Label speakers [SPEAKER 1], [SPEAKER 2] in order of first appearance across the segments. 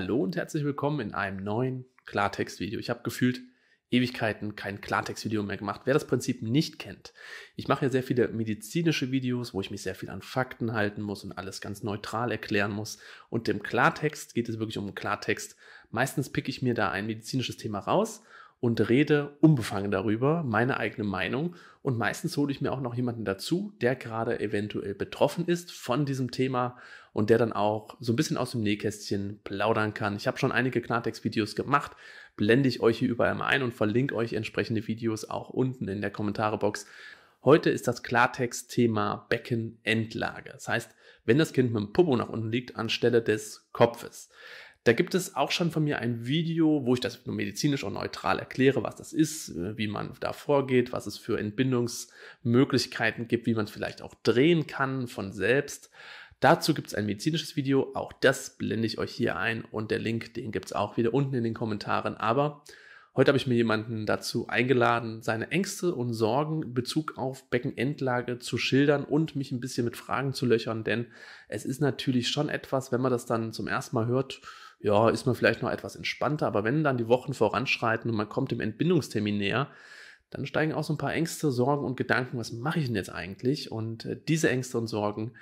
[SPEAKER 1] Hallo und herzlich willkommen in einem neuen Klartext-Video. Ich habe gefühlt Ewigkeiten kein Klartext-Video mehr gemacht. Wer das Prinzip nicht kennt, ich mache ja sehr viele medizinische Videos, wo ich mich sehr viel an Fakten halten muss und alles ganz neutral erklären muss. Und im Klartext geht es wirklich um Klartext. Meistens picke ich mir da ein medizinisches Thema raus und rede unbefangen darüber, meine eigene Meinung. Und meistens hole ich mir auch noch jemanden dazu, der gerade eventuell betroffen ist von diesem Thema und der dann auch so ein bisschen aus dem Nähkästchen plaudern kann. Ich habe schon einige Klartext-Videos gemacht, blende ich euch hier überall mal ein und verlinke euch entsprechende Videos auch unten in der Kommentarebox. Heute ist das Klartext-Thema Beckenendlage. Das heißt, wenn das Kind mit dem Popo nach unten liegt anstelle des Kopfes. Da gibt es auch schon von mir ein Video, wo ich das nur medizinisch und neutral erkläre, was das ist, äh, wie man da vorgeht, was es für Entbindungsmöglichkeiten gibt, wie man es vielleicht auch drehen kann von selbst. Dazu gibt es ein medizinisches Video, auch das blende ich euch hier ein und der Link, den gibt es auch wieder unten in den Kommentaren. Aber heute habe ich mir jemanden dazu eingeladen, seine Ängste und Sorgen in Bezug auf Beckenendlage zu schildern und mich ein bisschen mit Fragen zu löchern, denn es ist natürlich schon etwas, wenn man das dann zum ersten Mal hört, ja, ist man vielleicht noch etwas entspannter, aber wenn dann die Wochen voranschreiten und man kommt dem Entbindungstermin näher, dann steigen auch so ein paar Ängste, Sorgen und Gedanken, was mache ich denn jetzt eigentlich? Und äh, diese Ängste und Sorgen,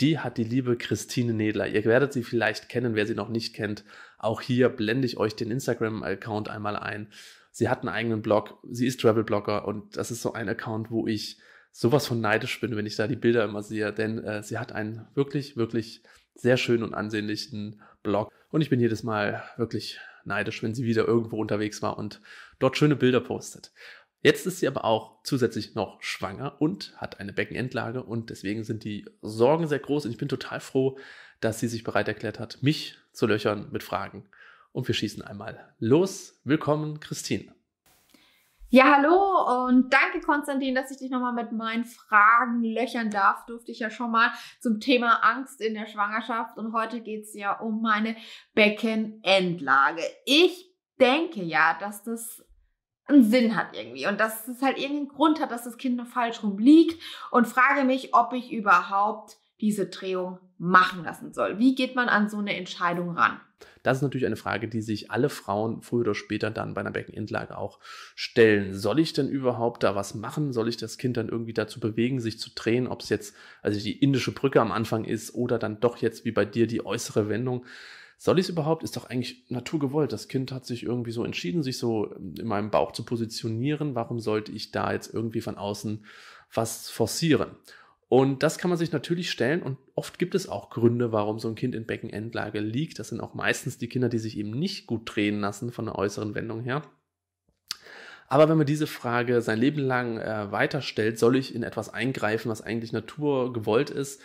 [SPEAKER 1] die hat die liebe Christine Nedler. Ihr werdet sie vielleicht kennen, wer sie noch nicht kennt. Auch hier blende ich euch den Instagram-Account einmal ein. Sie hat einen eigenen Blog, sie ist Travel-Blogger und das ist so ein Account, wo ich sowas von neidisch bin, wenn ich da die Bilder immer sehe, denn äh, sie hat einen wirklich, wirklich sehr schönen und ansehnlichen Blog. Und ich bin jedes Mal wirklich neidisch, wenn sie wieder irgendwo unterwegs war und dort schöne Bilder postet. Jetzt ist sie aber auch zusätzlich noch schwanger und hat eine Beckenendlage und deswegen sind die Sorgen sehr groß und ich bin total froh, dass sie sich bereit erklärt hat, mich zu löchern mit Fragen. Und wir schießen einmal los. Willkommen, Christine.
[SPEAKER 2] Ja, hallo und danke Konstantin, dass ich dich nochmal mit meinen Fragen löchern darf. Durfte ich ja schon mal zum Thema Angst in der Schwangerschaft und heute geht's ja um meine Beckenendlage. Ich denke ja, dass das einen Sinn hat irgendwie und dass es halt irgendeinen Grund hat, dass das Kind noch falsch rumliegt und frage mich, ob ich überhaupt diese Drehung machen lassen soll. Wie geht man an so eine Entscheidung ran?
[SPEAKER 1] Das ist natürlich eine Frage, die sich alle Frauen früher oder später dann bei einer Beckenendlage auch stellen. Soll ich denn überhaupt da was machen? Soll ich das Kind dann irgendwie dazu bewegen, sich zu drehen? Ob es jetzt also die indische Brücke am Anfang ist oder dann doch jetzt wie bei dir die äußere Wendung. Soll ich es überhaupt? Ist doch eigentlich naturgewollt. Das Kind hat sich irgendwie so entschieden, sich so in meinem Bauch zu positionieren. Warum sollte ich da jetzt irgendwie von außen was forcieren? Und das kann man sich natürlich stellen und oft gibt es auch Gründe, warum so ein Kind in Beckenendlage liegt. Das sind auch meistens die Kinder, die sich eben nicht gut drehen lassen von der äußeren Wendung her. Aber wenn man diese Frage sein Leben lang äh, weiterstellt, soll ich in etwas eingreifen, was eigentlich Natur gewollt ist,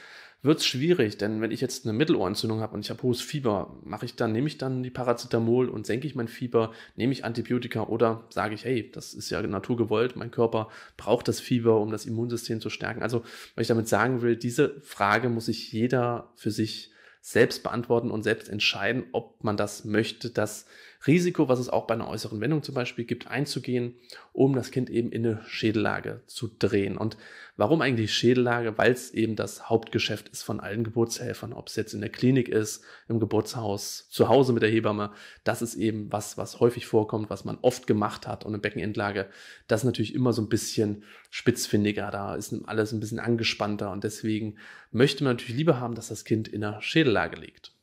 [SPEAKER 1] wird es schwierig, denn wenn ich jetzt eine Mittelohrentzündung habe und ich habe hohes Fieber, mache ich dann, nehme ich dann die Paracetamol und senke ich mein Fieber, nehme ich Antibiotika oder sage ich, hey, das ist ja naturgewollt, mein Körper braucht das Fieber, um das Immunsystem zu stärken. Also, was ich damit sagen will, diese Frage muss sich jeder für sich selbst beantworten und selbst entscheiden, ob man das möchte, das Risiko, was es auch bei einer äußeren Wendung zum Beispiel gibt, einzugehen, um das Kind eben in eine Schädellage zu drehen. Und warum eigentlich Schädellage? Weil es eben das Hauptgeschäft ist von allen Geburtshelfern, ob es jetzt in der Klinik ist, im Geburtshaus, zu Hause mit der Hebamme. Das ist eben was, was häufig vorkommt, was man oft gemacht hat. Und eine Beckenendlage, das ist natürlich immer so ein bisschen spitzfindiger, da ist alles ein bisschen angespannter und deswegen möchte man natürlich lieber haben, dass das Kind in der Schädellage liegt.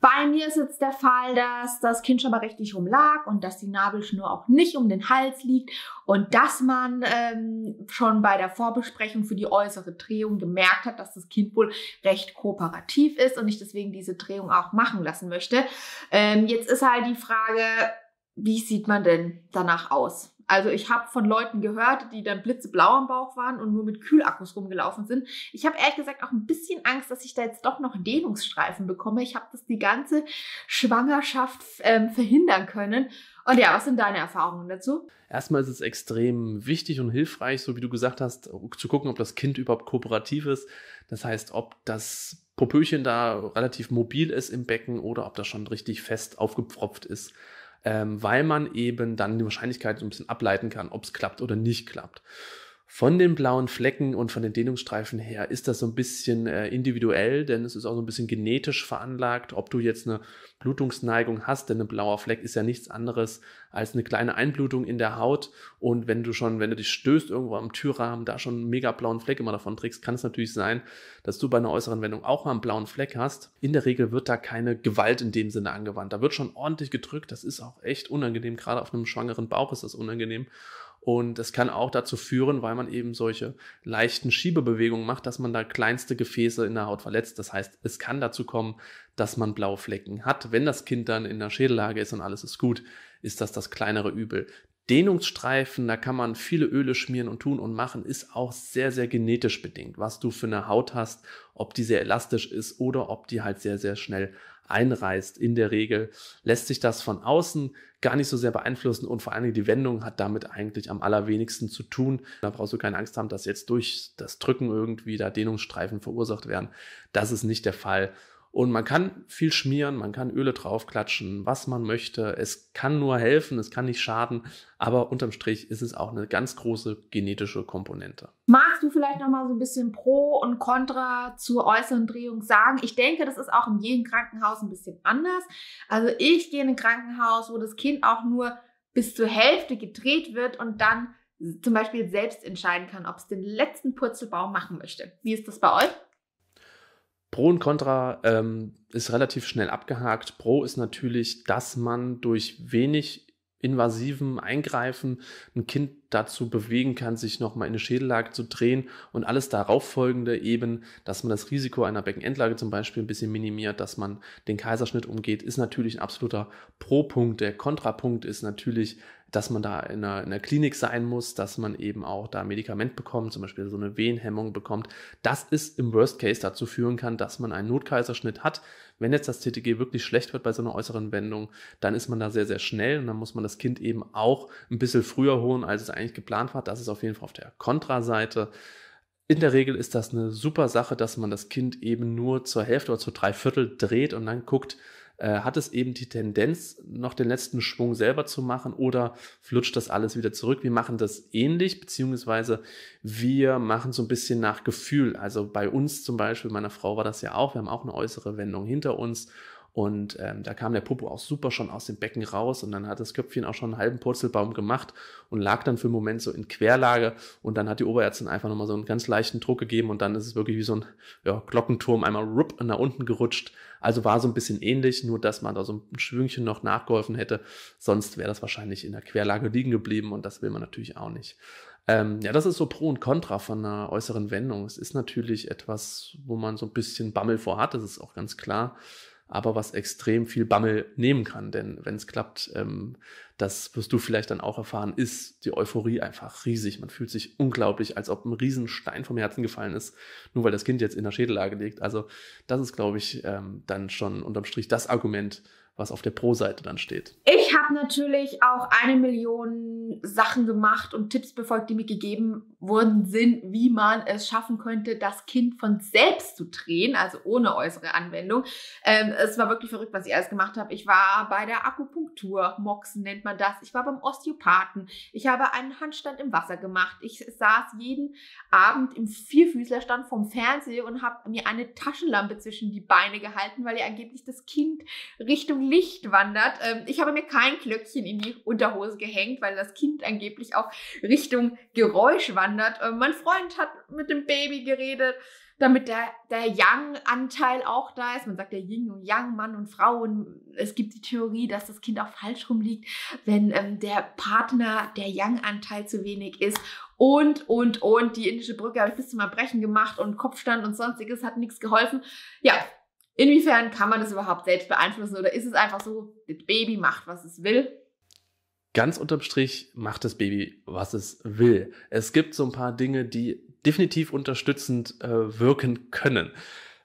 [SPEAKER 2] Bei mir ist jetzt der Fall, dass das Kind schon mal richtig rumlag und dass die Nabelschnur auch nicht um den Hals liegt und dass man ähm, schon bei der Vorbesprechung für die äußere Drehung gemerkt hat, dass das Kind wohl recht kooperativ ist und ich deswegen diese Drehung auch machen lassen möchte. Ähm, jetzt ist halt die Frage, wie sieht man denn danach aus? Also ich habe von Leuten gehört, die dann blitzeblau am Bauch waren und nur mit Kühlakkus rumgelaufen sind. Ich habe ehrlich gesagt auch ein bisschen Angst, dass ich da jetzt doch noch Dehnungsstreifen bekomme. Ich habe das die ganze Schwangerschaft ähm, verhindern können. Und ja, was sind deine Erfahrungen dazu?
[SPEAKER 1] Erstmal ist es extrem wichtig und hilfreich, so wie du gesagt hast, zu gucken, ob das Kind überhaupt kooperativ ist. Das heißt, ob das Popöchen da relativ mobil ist im Becken oder ob das schon richtig fest aufgepfropft ist ähm, weil man eben dann die Wahrscheinlichkeit so ein bisschen ableiten kann, ob es klappt oder nicht klappt von den blauen Flecken und von den Dehnungsstreifen her ist das so ein bisschen äh, individuell, denn es ist auch so ein bisschen genetisch veranlagt, ob du jetzt eine Blutungsneigung hast, denn ein blauer Fleck ist ja nichts anderes als eine kleine Einblutung in der Haut und wenn du schon, wenn du dich stößt irgendwo am Türrahmen, da schon einen mega blauen Fleck immer davon trägst, kann es natürlich sein, dass du bei einer äußeren Wendung auch mal einen blauen Fleck hast. In der Regel wird da keine Gewalt in dem Sinne angewandt. Da wird schon ordentlich gedrückt, das ist auch echt unangenehm, gerade auf einem schwangeren Bauch ist das unangenehm und es kann auch dazu führen, weil man eben solche leichten Schiebebewegungen macht, dass man da kleinste Gefäße in der Haut verletzt. Das heißt, es kann dazu kommen, dass man blaue Flecken hat. Wenn das Kind dann in der Schädellage ist und alles ist gut, ist das das kleinere Übel. Dehnungsstreifen, da kann man viele Öle schmieren und tun und machen, ist auch sehr, sehr genetisch bedingt, was du für eine Haut hast, ob die sehr elastisch ist oder ob die halt sehr, sehr schnell einreißt in der Regel, lässt sich das von außen gar nicht so sehr beeinflussen und vor allen Dingen die Wendung hat damit eigentlich am allerwenigsten zu tun. Da brauchst du keine Angst haben, dass jetzt durch das Drücken irgendwie da Dehnungsstreifen verursacht werden. Das ist nicht der Fall und man kann viel schmieren, man kann Öle draufklatschen, was man möchte. Es kann nur helfen, es kann nicht schaden, aber unterm Strich ist es auch eine ganz große genetische Komponente.
[SPEAKER 2] Magst du vielleicht nochmal so ein bisschen Pro und Contra zur äußeren Drehung sagen? Ich denke, das ist auch in jedem Krankenhaus ein bisschen anders. Also ich gehe in ein Krankenhaus, wo das Kind auch nur bis zur Hälfte gedreht wird und dann zum Beispiel selbst entscheiden kann, ob es den letzten Purzelbaum machen möchte. Wie ist das bei euch?
[SPEAKER 1] Pro und Contra ähm, ist relativ schnell abgehakt. Pro ist natürlich, dass man durch wenig invasiven Eingreifen ein Kind dazu bewegen kann, sich nochmal in eine Schädellage zu drehen und alles darauf folgende eben, dass man das Risiko einer Beckenendlage zum Beispiel ein bisschen minimiert, dass man den Kaiserschnitt umgeht, ist natürlich ein absoluter Pro-Punkt. Der Kontrapunkt ist natürlich, dass man da in einer, in einer, Klinik sein muss, dass man eben auch da Medikament bekommt, zum Beispiel so eine Wehenhemmung bekommt. Das ist im Worst Case dazu führen kann, dass man einen Notkaiserschnitt hat. Wenn jetzt das TTG wirklich schlecht wird bei so einer äußeren Wendung, dann ist man da sehr, sehr schnell und dann muss man das Kind eben auch ein bisschen früher holen, als es eigentlich geplant war. Das ist auf jeden Fall auf der Kontraseite. In der Regel ist das eine super Sache, dass man das Kind eben nur zur Hälfte oder zu drei Viertel dreht und dann guckt, äh, hat es eben die Tendenz, noch den letzten Schwung selber zu machen oder flutscht das alles wieder zurück? Wir machen das ähnlich, beziehungsweise wir machen so ein bisschen nach Gefühl. Also bei uns zum Beispiel, meiner Frau war das ja auch, wir haben auch eine äußere Wendung hinter uns und ähm, da kam der Popo auch super schon aus dem Becken raus und dann hat das Köpfchen auch schon einen halben Purzelbaum gemacht und lag dann für einen Moment so in Querlage und dann hat die Oberärztin einfach nochmal so einen ganz leichten Druck gegeben und dann ist es wirklich wie so ein ja, Glockenturm einmal rupp nach unten gerutscht. Also war so ein bisschen ähnlich, nur dass man da so ein Schwüngchen noch nachgeholfen hätte. Sonst wäre das wahrscheinlich in der Querlage liegen geblieben und das will man natürlich auch nicht. Ähm, ja, das ist so Pro und Contra von einer äußeren Wendung. Es ist natürlich etwas, wo man so ein bisschen Bammel vorhat, das ist auch ganz klar aber was extrem viel Bammel nehmen kann. Denn wenn es klappt, ähm, das wirst du vielleicht dann auch erfahren, ist die Euphorie einfach riesig. Man fühlt sich unglaublich, als ob ein Riesenstein vom Herzen gefallen ist, nur weil das Kind jetzt in der Schädellage liegt. Also das ist, glaube ich, ähm, dann schon unterm Strich das Argument, was auf der Pro-Seite dann steht.
[SPEAKER 2] Ich habe natürlich auch eine Million Sachen gemacht und Tipps befolgt, die mir gegeben worden sind, wie man es schaffen könnte, das Kind von selbst zu drehen, also ohne äußere Anwendung. Ähm, es war wirklich verrückt, was ich alles gemacht habe. Ich war bei der Akupunktur, Moxen nennt man das. Ich war beim Osteopathen. Ich habe einen Handstand im Wasser gemacht. Ich saß jeden Abend im Vierfüßlerstand vom Fernseher und habe mir eine Taschenlampe zwischen die Beine gehalten, weil ja angeblich das Kind Richtung Licht wandert. Ähm, ich habe mir kein Glöckchen in die Unterhose gehängt, weil das Kind angeblich auch Richtung Geräusch wandert gewandert. Äh, mein Freund hat mit dem Baby geredet, damit der, der Yang-Anteil auch da ist. Man sagt ja Yin und Yang, Mann und Frau. Und es gibt die Theorie, dass das Kind auch falsch rumliegt, wenn ähm, der Partner, der young anteil zu wenig ist. Und, und, und, die indische Brücke habe ich bis zum Erbrechen gemacht und Kopfstand und sonstiges hat nichts geholfen. Ja, inwiefern kann man das überhaupt selbst beeinflussen oder ist es einfach so, das Baby macht, was es will?
[SPEAKER 1] ganz unterm Strich macht das Baby, was es will. Es gibt so ein paar Dinge, die definitiv unterstützend äh, wirken können.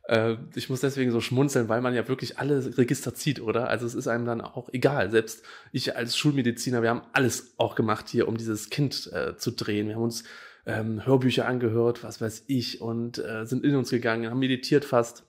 [SPEAKER 1] Äh, ich muss deswegen so schmunzeln, weil man ja wirklich alle Register zieht, oder? Also es ist einem dann auch egal. Selbst ich als Schulmediziner, wir haben alles auch gemacht hier, um dieses Kind äh, zu drehen. Wir haben uns ähm, Hörbücher angehört, was weiß ich, und äh, sind in uns gegangen, haben meditiert fast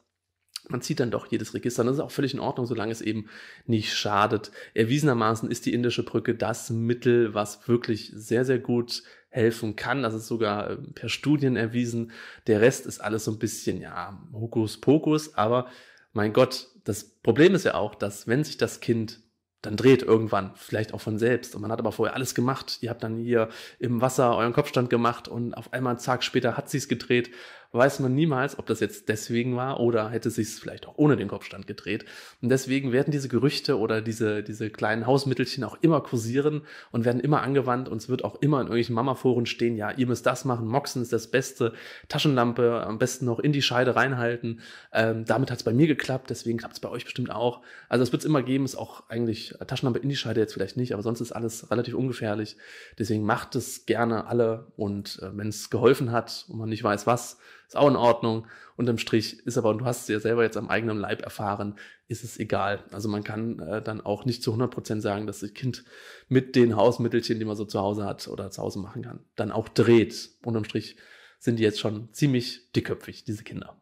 [SPEAKER 1] man zieht dann doch jedes Register. Und das ist auch völlig in Ordnung, solange es eben nicht schadet. Erwiesenermaßen ist die indische Brücke das Mittel, was wirklich sehr, sehr gut helfen kann. Das ist sogar äh, per Studien erwiesen. Der Rest ist alles so ein bisschen, ja, Hokuspokus. Aber mein Gott, das Problem ist ja auch, dass wenn sich das Kind dann dreht irgendwann, vielleicht auch von selbst. Und man hat aber vorher alles gemacht. Ihr habt dann hier im Wasser euren Kopfstand gemacht und auf einmal einen Tag später hat sie es gedreht weiß man niemals, ob das jetzt deswegen war oder hätte sich es vielleicht auch ohne den Kopfstand gedreht. Und deswegen werden diese Gerüchte oder diese, diese kleinen Hausmittelchen auch immer kursieren und werden immer angewandt und es wird auch immer in irgendwelchen Mamaforen stehen, ja, ihr müsst das machen, Moxen ist das Beste, Taschenlampe am besten noch in die Scheide reinhalten. Ähm, damit hat es bei mir geklappt, deswegen klappt es bei euch bestimmt auch. Also es wird es immer geben, ist auch eigentlich äh, Taschenlampe in die Scheide jetzt vielleicht nicht, aber sonst ist alles relativ ungefährlich. Deswegen macht es gerne alle und äh, wenn es geholfen hat und man nicht weiß was, ist auch in Ordnung. Unterm Strich ist aber, und du hast es ja selber jetzt am eigenen Leib erfahren, ist es egal. Also man kann äh, dann auch nicht zu 100 sagen, dass das Kind mit den Hausmittelchen, die man so zu Hause hat oder zu Hause machen kann, dann auch dreht. Unterm Strich sind die jetzt schon ziemlich dickköpfig, diese Kinder.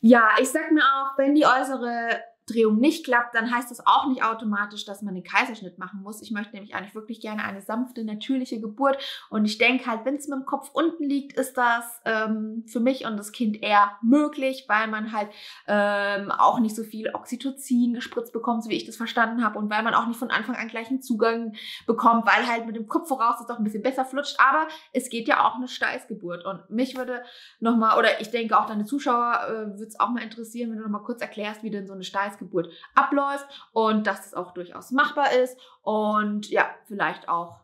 [SPEAKER 2] Ja, ich sag mir auch, wenn die äußere Drehung nicht klappt, dann heißt das auch nicht automatisch, dass man den Kaiserschnitt machen muss. Ich möchte nämlich eigentlich wirklich gerne eine sanfte, natürliche Geburt. Und ich denke halt, wenn es mit dem Kopf unten liegt, ist das ähm, für mich und das Kind eher möglich, weil man halt ähm, auch nicht so viel Oxytocin gespritzt bekommt, so wie ich das verstanden habe. Und weil man auch nicht von Anfang an gleichen Zugang bekommt, weil halt mit dem Kopf voraus es doch ein bisschen besser flutscht. Aber es geht ja auch eine Steißgeburt. Und mich würde nochmal, oder ich denke auch deine Zuschauer, äh, würde es auch mal interessieren, wenn du nochmal kurz erklärst, wie denn so eine Steißgeburt Kreisgeburt abläuft und dass es auch durchaus machbar ist und ja, vielleicht auch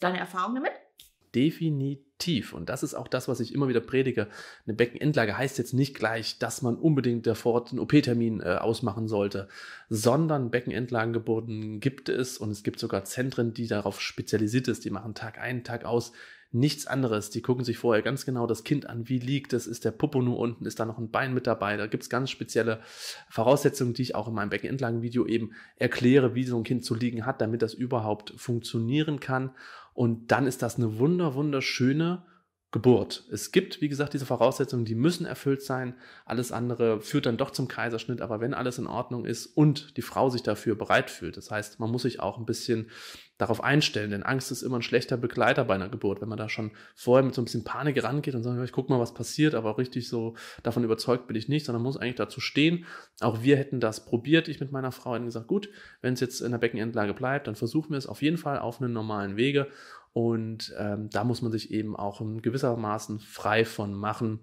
[SPEAKER 2] deine Erfahrung damit
[SPEAKER 1] definitiv. Und das ist auch das, was ich immer wieder predige. Eine Beckenendlage heißt jetzt nicht gleich, dass man unbedingt davor einen OP-Termin äh, ausmachen sollte, sondern Beckenendlagengeburten gibt es und es gibt sogar Zentren, die darauf spezialisiert ist. Die machen Tag ein, Tag aus nichts anderes. Die gucken sich vorher ganz genau das Kind an, wie liegt es, ist der Popo nur unten, ist da noch ein Bein mit dabei. Da gibt es ganz spezielle Voraussetzungen, die ich auch in meinem Beckenendlagen-Video eben erkläre, wie so ein Kind zu liegen hat, damit das überhaupt funktionieren kann. Und dann ist das eine wunder, wunderschöne Geburt. Es gibt, wie gesagt, diese Voraussetzungen, die müssen erfüllt sein. Alles andere führt dann doch zum Kaiserschnitt. Aber wenn alles in Ordnung ist und die Frau sich dafür bereit fühlt, das heißt, man muss sich auch ein bisschen darauf einstellen, denn Angst ist immer ein schlechter Begleiter bei einer Geburt. Wenn man da schon vorher mit so ein bisschen Panik rangeht und sagt, ich guck mal, was passiert, aber auch richtig so davon überzeugt bin ich nicht, sondern muss eigentlich dazu stehen. Auch wir hätten das probiert, ich mit meiner Frau hätten gesagt, gut, wenn es jetzt in der Beckenendlage bleibt, dann versuchen wir es auf jeden Fall auf einem normalen Wege. Und ähm, da muss man sich eben auch in gewissermaßen frei von machen,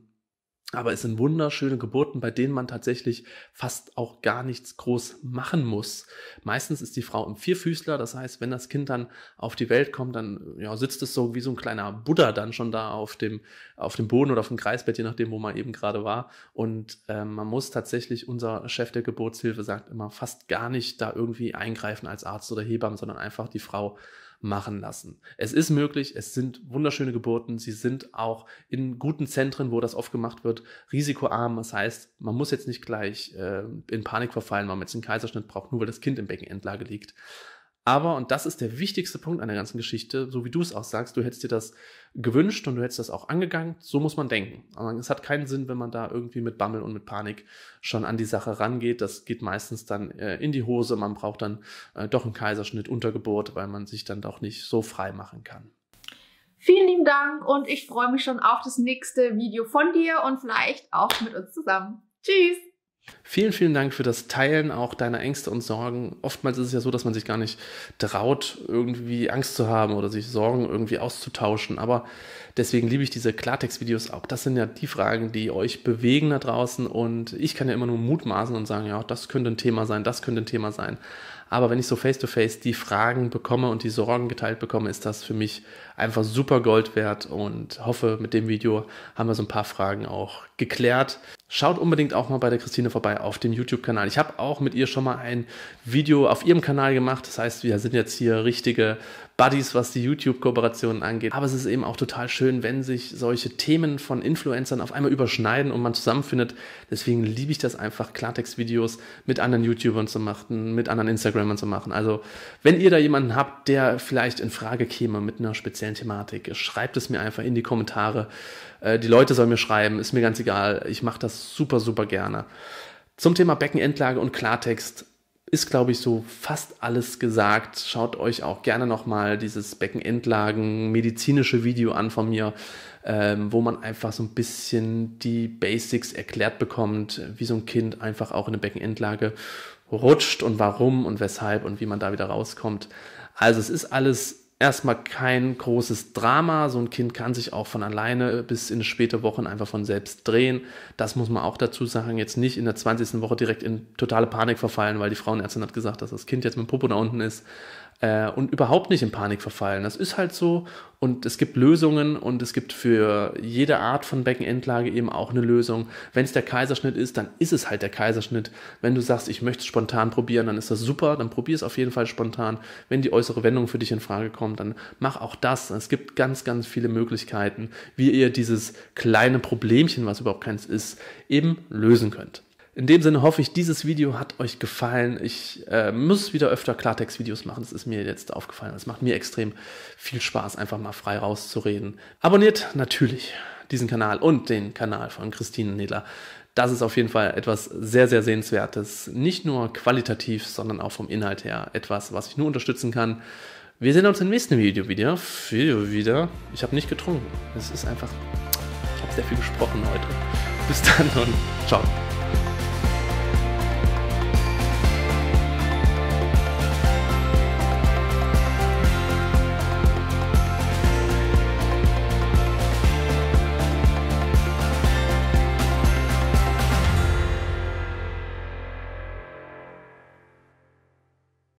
[SPEAKER 1] aber es sind wunderschöne Geburten, bei denen man tatsächlich fast auch gar nichts groß machen muss. Meistens ist die Frau im Vierfüßler, das heißt, wenn das Kind dann auf die Welt kommt, dann ja, sitzt es so wie so ein kleiner Buddha dann schon da auf dem, auf dem Boden oder auf dem Kreisbett, je nachdem, wo man eben gerade war. Und äh, man muss tatsächlich, unser Chef der Geburtshilfe sagt immer, fast gar nicht da irgendwie eingreifen als Arzt oder Hebamme, sondern einfach die Frau machen lassen. Es ist möglich, es sind wunderschöne Geburten, sie sind auch in guten Zentren, wo das oft gemacht wird, risikoarm. Das heißt, man muss jetzt nicht gleich äh, in Panik verfallen, weil man jetzt einen Kaiserschnitt braucht, nur weil das Kind im Beckenendlage liegt. Aber, und das ist der wichtigste Punkt an der ganzen Geschichte, so wie du es auch sagst, du hättest dir das gewünscht und du hättest das auch angegangen, so muss man denken. Aber also, es hat keinen Sinn, wenn man da irgendwie mit Bammel und mit Panik schon an die Sache rangeht. Das geht meistens dann äh, in die Hose, man braucht dann äh, doch einen Kaiserschnitt, Untergeburt, weil man sich dann doch nicht so frei machen kann.
[SPEAKER 2] Vielen lieben Dank und ich freue mich schon auf das nächste Video von dir und vielleicht auch mit uns zusammen. Tschüss!
[SPEAKER 1] Vielen, vielen Dank für das Teilen auch deiner Ängste und Sorgen. Oftmals ist es ja so, dass man sich gar nicht traut, irgendwie Angst zu haben oder sich Sorgen irgendwie auszutauschen. Aber deswegen liebe ich diese Klartext-Videos auch. Das sind ja die Fragen, die euch bewegen da draußen. Und ich kann ja immer nur mutmaßen und sagen, ja, das könnte ein Thema sein, das könnte ein Thema sein. Aber wenn ich so face-to-face -face die Fragen bekomme und die Sorgen geteilt bekomme, ist das für mich einfach super Gold wert und hoffe, mit dem Video haben wir so ein paar Fragen auch geklärt, Schaut unbedingt auch mal bei der Christine vorbei auf dem YouTube-Kanal. Ich habe auch mit ihr schon mal ein Video auf ihrem Kanal gemacht. Das heißt, wir sind jetzt hier richtige Buddies, was die YouTube-Kooperationen angeht. Aber es ist eben auch total schön, wenn sich solche Themen von Influencern auf einmal überschneiden und man zusammenfindet. Deswegen liebe ich das einfach, Klartext-Videos mit anderen YouTubern zu machen, mit anderen Instagramern zu machen. Also, wenn ihr da jemanden habt, der vielleicht in Frage käme mit einer speziellen Thematik, schreibt es mir einfach in die Kommentare. Äh, die Leute sollen mir schreiben, ist mir ganz egal. Ich mache das super, super gerne. Zum Thema Beckenendlage und Klartext ist, glaube ich, so fast alles gesagt. Schaut euch auch gerne nochmal dieses Beckenendlagen medizinische Video an von mir, ähm, wo man einfach so ein bisschen die Basics erklärt bekommt, wie so ein Kind einfach auch in eine Beckenendlage rutscht und warum und weshalb und wie man da wieder rauskommt. Also es ist alles erstmal kein großes Drama. So ein Kind kann sich auch von alleine bis in späte Wochen einfach von selbst drehen. Das muss man auch dazu sagen. Jetzt nicht in der 20. Woche direkt in totale Panik verfallen, weil die Frauenärztin hat gesagt, dass das Kind jetzt mit dem Popo da unten ist äh, und überhaupt nicht in Panik verfallen. Das ist halt so und es gibt Lösungen und es gibt für jede Art von Beckenendlage eben auch eine Lösung. Wenn es der Kaiserschnitt ist, dann ist es halt der Kaiserschnitt. Wenn du sagst, ich möchte spontan probieren, dann ist das super, dann probier es auf jeden Fall spontan. Wenn die äußere Wendung für dich in Frage kommt, dann mach auch das. Es gibt ganz, ganz viele Möglichkeiten, wie ihr dieses kleine Problemchen, was überhaupt keins ist, eben lösen könnt. In dem Sinne hoffe ich, dieses Video hat euch gefallen. Ich äh, muss wieder öfter Klartext-Videos machen. Das ist mir jetzt aufgefallen. Es macht mir extrem viel Spaß, einfach mal frei rauszureden. Abonniert natürlich diesen Kanal und den Kanal von Christine Nedler. Das ist auf jeden Fall etwas sehr, sehr Sehenswertes. Nicht nur qualitativ, sondern auch vom Inhalt her. Etwas, was ich nur unterstützen kann. Wir sehen uns im nächsten Video wieder. Video wieder. Ich habe nicht getrunken. Es ist einfach. Ich habe sehr viel gesprochen heute. Bis dann und ciao.